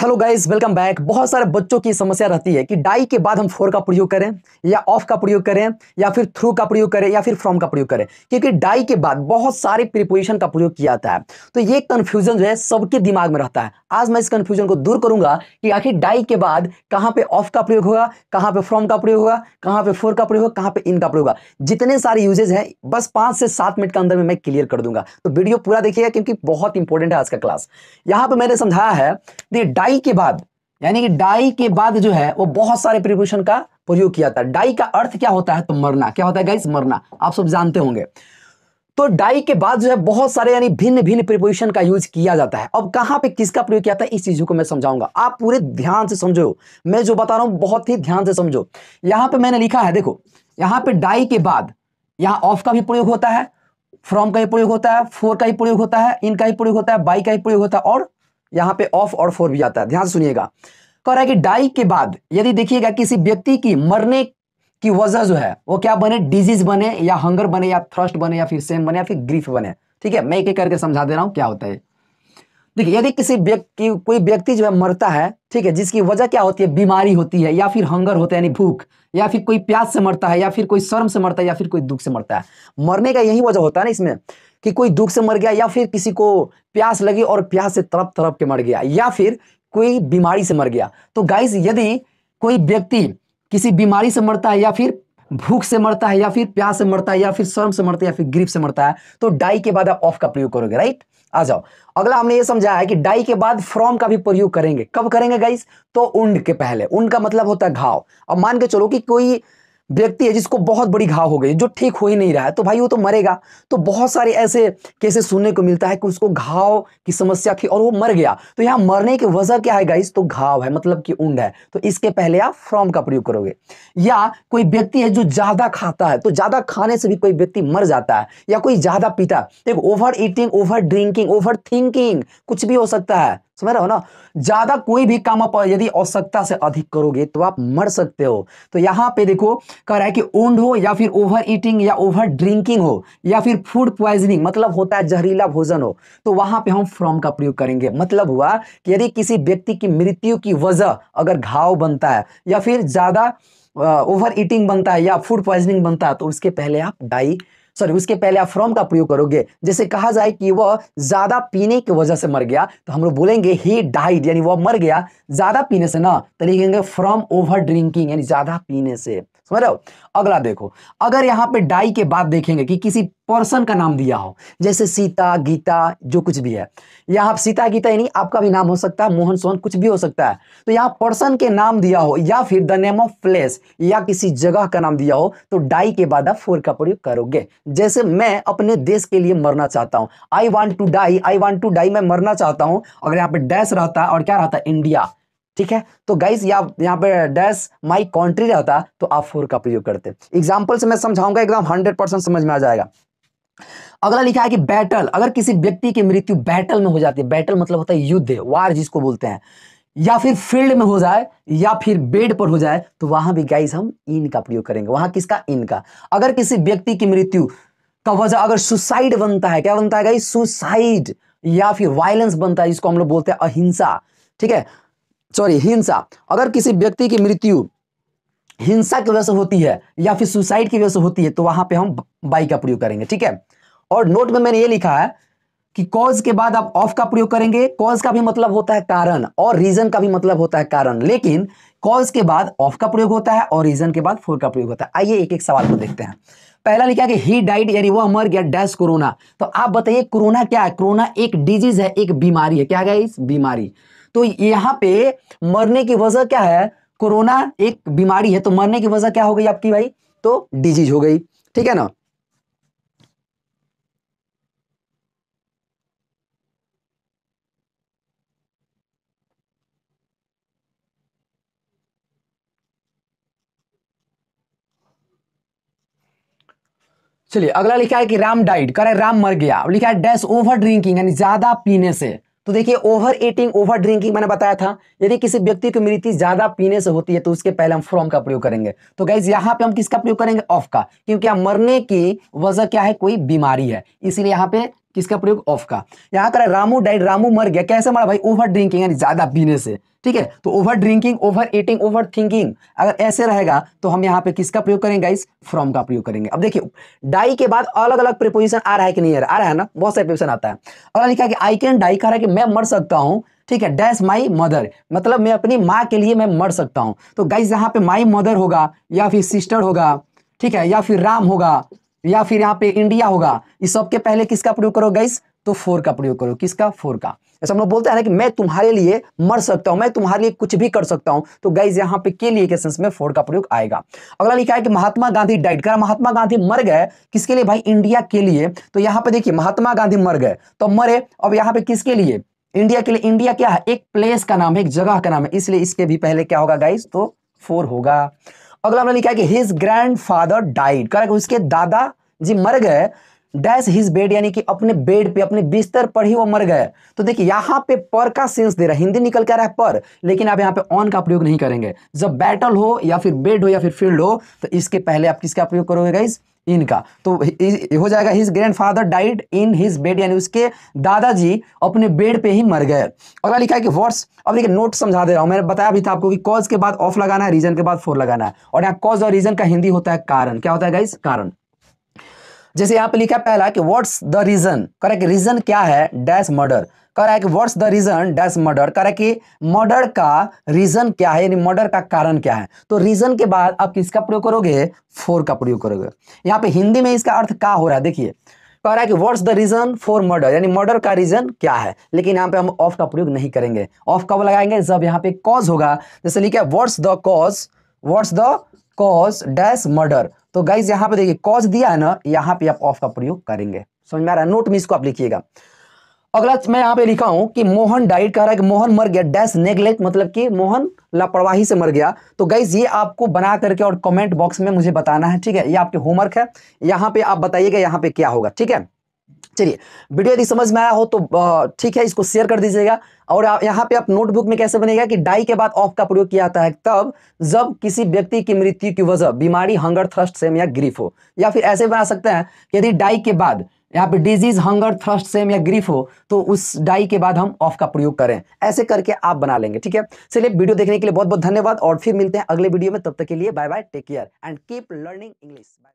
hello guys welcome back बहुत सारे बच्चों की समस्या रहती है कि डाई के बाद हम फोर का प्रयोग करें या ऑफ का प्रयोग करें या फिर थ्रू का प्रयोग करें या फिर फ्रॉम का प्रयोग करें क्योंकि डाई के बाद बहुत सारे प्रिपोजिशन का प्रयोग किया जाता है तो ये कन्फ्यूजन जो है सबके दिमाग में रहता है आज मैं इस कन्फ्यूजन को दूर करूंगा कि आखिर डाई के बाद कहाँ पे ऑफ का प्रयोग होगा कहाँ पे फ्रॉम का प्रयोग होगा कहाँ पे फोर का प्रयोग होगा कहाँ पे इन का प्रयोग होगा जितने सारे यूजेज हैं बस पाँच से सात मिनट के अंदर में मैं क्लियर कर दूंगा तो वीडियो पूरा देखिएगा क्योंकि बहुत इंपॉर्टेंट है आज का क्लास यहाँ पर मैंने समझाया है डाई डाई के बाद यानी कि डाई के बाद जो है वो बहुत सारे प्रिपोजिशन का प्रयोग किया था डाई का अर्थ क्या होता है तो मरना क्या होता है गाइस मरना आप सब जानते होंगे तो डाई के बाद जो है बहुत सारे यानी भिन्न भिन्न प्रिपोजिशन का यूज किया जाता है अब कहां पे किसका प्रयोग किया था इस चीज को मैं समझाऊंगा आप पूरे ध्यान से समझो मैं जो बता रहा हूं बहुत ही ध्यान से समझो यहां पर मैंने लिखा है देखो यहां पर डाई के बाद यहां ऑफ का भी प्रयोग होता है फ्रॉम का ही प्रयोग होता है फोर का ही प्रयोग होता है इन का ही प्रयोग होता है बाई का ही प्रयोग होता है और यहां पे ऑफ और फोर भी आता है ध्यान सुनिएगा कह रहा है कि डाई के बाद यदि देखिएगा किसी व्यक्ति की मरने की वजह जो है वो क्या बने डिजीज बने या हंगर बने या थ्रस्ट बने या फिर सेम बने या फिर ग्रीफ बने ठीक है मैं एक एक करके समझा दे रहा हूं क्या होता है देखिए यदि किसी व्यक्ति कोई व्यक्ति जो है मरता है ठीक है जिसकी वजह क्या होती है बीमारी होती है या फिर हंगर होता है यानी भूख या फिर कोई प्यास से मरता है या फिर कोई शर्म से मरता है या फिर कोई दुख से मरता है मरने का यही वजह होता है ना इसमें कि कोई दुख से मर गया या फिर किसी को प्यास लगी और प्यास से तरप तरप के मर गया या फिर कोई बीमारी से मर गया तो गाइस यदि कोई व्यक्ति किसी बीमारी से मरता है या फिर भूख से मरता है या फिर प्यास से मरता है या फिर शर्म से मरता है या फिर ग्रीफ से मरता है तो डाई के बाद आप ऑफ का प्रयोग करोगे राइट आ जाओ अगला हमने ये समझाया है कि डाई के बाद फ्रॉम का भी प्रयोग करेंगे कब करेंगे गाइस तो उंड के पहले उंड का मतलब होता है घाव अब मान के चलो कि कोई व्यक्ति है जिसको बहुत बड़ी घाव हो गई जो ठीक हो ही नहीं रहा है तो भाई वो तो मरेगा तो बहुत सारे ऐसे केसेस सुनने को मिलता है कि उसको घाव की समस्या थी और वो मर गया तो यहाँ मरने की वजह क्या है गाइस तो घाव है मतलब कि ऊंड है तो इसके पहले आप फ्रॉम का प्रयोग करोगे या कोई व्यक्ति है जो ज्यादा खाता है तो ज्यादा खाने से भी कोई व्यक्ति मर जाता है या कोई ज्यादा पीता है देखो over eating over drinking over thinking कुछ भी हो सकता है समझ रहे हो ना ज्यादा कोई भी काम आप यदि आवश्यकता से अधिक करोगे तो आप मर सकते हो तो यहाँ पे देखो कह रहा है कि ओंड हो या फिर ओवर ईटिंग या ओवर ड्रिंकिंग हो या फिर फूड प्वाइजनिंग मतलब होता है जहरीला भोजन हो तो वहां पे हम फ्रॉम का प्रयोग करेंगे मतलब हुआ कि यदि किसी व्यक्ति की मृत्यु की वजह अगर घाव बनता है या फिर ज्यादा ओवर ईटिंग बनता है या फूड प्वाइजनिंग बनता है तो उसके पहले आप डाई सॉरी उसके पहले आप फ्रॉम का प्रयोग करोगे जैसे कहा जाए कि वह ज्यादा पीने की वजह से मर गया तो हम लोग बोलेंगे ही डाइड यानी वह मर गया ज्यादा पीने से ना तो लिखेंगे फ्रॉम ओवर ड्रिंकिंग यानी ज्यादा पीने से समझ रहे हो अगला देखो अगर यहाँ पे डाई के बाद देखेंगे कि किसी पर्सन का नाम दिया हो जैसे सीता गीता जो कुछ भी है या सीता गीता यानी आपका भी नाम हो सकता है मोहन सोहन कुछ भी हो सकता है तो यहाँ पर्सन के नाम दिया हो या फिर द नेम ऑफ प्लेस या किसी जगह का नाम दिया हो तो डाई के बाद आप फोर का प्रयोग करोगे जैसे मैं अपने देश के लिए मरना चाहता हूँ I want to die I want to die मैं मरना चाहता हूँ अगर यहाँ पे डैश रहता है और क्या रहता है इंडिया ठीक है तो गाइस या यहाँ पे डैश माई कॉन्ट्री रहता तो आप फोर का प्रयोग करते एग्जाम्पल से मैं समझाऊंगा एकदम हंड्रेड परसेंट समझ में आ जाएगा अगला लिखा है कि बैटल अगर किसी व्यक्ति की मृत्यु बैटल में हो जाती है बैटल मतलब होता है युद्ध वार जिसको बोलते हैं या फिर फील्ड में हो जाए या फिर बेड पर हो जाए तो वहां भी गाइस हम इन का प्रयोग करेंगे वहां किसका इन का अगर किसी व्यक्ति की मृत्यु का वजह अगर सुसाइड बनता है क्या बनता है गाइस सुसाइड या फिर वायलेंस बनता है जिसको हम लोग बोलते हैं अहिंसा ठीक है सॉरी हिंसा अगर किसी व्यक्ति की मृत्यु हिंसा की वजह से होती है या फिर सुसाइड की वजह से होती है तो वहां पे हम बाई का प्रयोग करेंगे ठीक है और नोट में मैंने ये लिखा है कि कॉज के बाद आप ऑफ का प्रयोग करेंगे कॉज का भी मतलब होता है कारण और रीजन का भी मतलब होता है कारण लेकिन कॉज के बाद ऑफ का प्रयोग होता है और रीजन के बाद फोर का प्रयोग होता है आइए एक एक सवाल को देखते हैं पहला लिखा कि ही डाइड यानी वो मर गया डैश कोरोना तो आप बताइए कोरोना क्या है कोरोना एक डिजीज है एक बीमारी है क्या इस बीमारी तो यहाँ पे मरने की वजह क्या है कोरोना एक बीमारी है तो मरने की वजह क्या हो गई आपकी भाई तो डिजीज हो गई ठीक है ना चलिए अगला लिखा है कि राम डाइट करे राम मर गया लिखा है डैश ओवर ड्रिंकिंग यानी ज्यादा पीने से तो देखिए ओवर ईटिंग ओवर ड्रिंकिंग मैंने बताया था यदि किसी व्यक्ति की मृत्यु ज्यादा पीने से होती है तो उसके पहले हम फ्रॉम का प्रयोग करेंगे तो गाइज यहाँ पे हम किसका प्रयोग करेंगे ऑफ का क्योंकि मरने की वजह क्या है कोई बीमारी है इसलिए यहाँ पे किसका प्रयोग ऑफ का यहाँ करा रामू डाइड रामू मर गया कैसे मारा भाई ओवर ड्रिंकिंग यानी ज़्यादा पीने से ठीक है तो over drinking over eating over thinking अगर ऐसे रहेगा तो हम यहाँ पे किसका प्रयोग करेंगे इस फ्रॉम का प्रयोग करेंगे अब देखिए डाई के बाद अलग अलग प्रिपोजिशन आ रहा है कि नहीं आ रहा है ना बहुत सारे प्रिपोजिशन आता है और लिखा है कि आई कैन डाई कह रहा है कि मैं मर सकता हूँ ठीक है डैश माई मदर मतलब मैं अपनी माँ के लिए मैं मर सकता हूँ तो गाइज यहाँ पे माई मदर होगा या फिर सिस्टर होगा ठीक है या फिर राम होगा या फिर यहाँ पे इंडिया होगा इस सबके पहले किसका प्रयोग करो गैस तो फोर का प्रयोग करो किसका फोर का ऐसा हम लोग बोलते हैं ना कि मैं तुम्हारे लिए मर सकता हूं मैं तुम्हारे लिए कुछ भी कर सकता हूं तो गाइज यहाँ पे के लिए के सेंस में फोर का प्रयोग आएगा अगला लिखा है कि महात्मा गांधी डाइट कर महात्मा गांधी मर गए किसके लिए भाई इंडिया के लिए तो यहाँ पे देखिए महात्मा गांधी मर गए तो मरे अब यहाँ पे किसके लिए इंडिया के लिए इंडिया क्या है एक प्लेस का नाम है एक जगह का नाम है इसलिए इसके भी पहले क्या होगा गाइज तो फोर होगा अगला हमने लिखा है कि his grandfather died correct उसके दादा जी मर गए डैश हिज बेड यानी कि अपने बेड पे अपने बिस्तर पर ही वो मर गए तो देखिए यहाँ पे पर का सेंस दे रहा है हिंदी निकल के आ रहा है पर लेकिन आप यहाँ पे ऑन का प्रयोग नहीं करेंगे जब बैटल हो या फिर बेड हो या फिर फील्ड हो तो इसके पहले आप किसका प्रयोग करोगे गाइज इनका तो हो जाएगा his grandfather died in his bed यानी उसके दादाजी अपने बेड पे ही मर गए अगला लिखा है कि वर्ड्स अब देखिए नोट समझा दे रहा हूँ मैंने बताया भी था आपको कि कॉज के बाद ऑफ लगाना है रीजन के बाद फोर लगाना है और यहाँ कॉज और रीजन का हिंदी होता है कारण क्या होता है गाइज कारण जैसे यहाँ पे लिखा पहला कि what's the reason correct reason क्या है dash murder correct what's the reason dash murder correct कि मर्डर का रीजन क्या है यानी मर्डर का कारण क्या है तो रीजन के बाद आप किसका प्रयोग करोगे फोर का प्रयोग करोगे यहाँ पे हिंदी में इसका अर्थ क्या हो रहा है देखिए कह रहा है कि what's the reason for murder यानी मर्डर का रीजन क्या है लेकिन यहाँ पे हम ऑफ का प्रयोग नहीं करेंगे ऑफ कब लगाएंगे जब यहाँ पे कॉज होगा जैसे लिखा what's the cause what's the cause dash murder तो गाइज यहां पे देखिए कॉज दिया है ना यहाँ पे आप ऑफ का प्रयोग करेंगे समझ में आ रहा है नोट में इसको आप लिखिएगा अगला मैं यहाँ पे लिखा हूं कि मोहन डाइट कह रहा है कि मोहन मर गया डैश नेग्लेक्ट मतलब कि मोहन लापरवाही से मर गया तो गाइज ये आपको बना करके और कमेंट बॉक्स में मुझे बताना है ठीक है ये आपके होमवर्क है यहाँ पे आप बताइएगा यहाँ पे क्या होगा ठीक है चलिए वीडियो यदि समझ में आया हो तो ठीक है इसको शेयर कर दीजिएगा और यहाँ पे आप नोटबुक में कैसे बनेगा कि डाई के बाद ऑफ का प्रयोग किया जाता है तब जब किसी व्यक्ति की मृत्यु की वजह बीमारी हंगर थ्रस्ट सेम या ग्रीफ हो या फिर ऐसे बना सकते हैं कि यदि डाई के बाद यहाँ पे डिजीज हंगर थ्रस्ट सेम या ग्रीफ हो तो उस डाई के बाद हम ऑफ का प्रयोग करें ऐसे करके आप बना लेंगे ठीक है चलिए वीडियो देखने के लिए बहुत बहुत धन्यवाद और फिर मिलते हैं अगले वीडियो में तब तक के लिए bye bye take care and keep learning English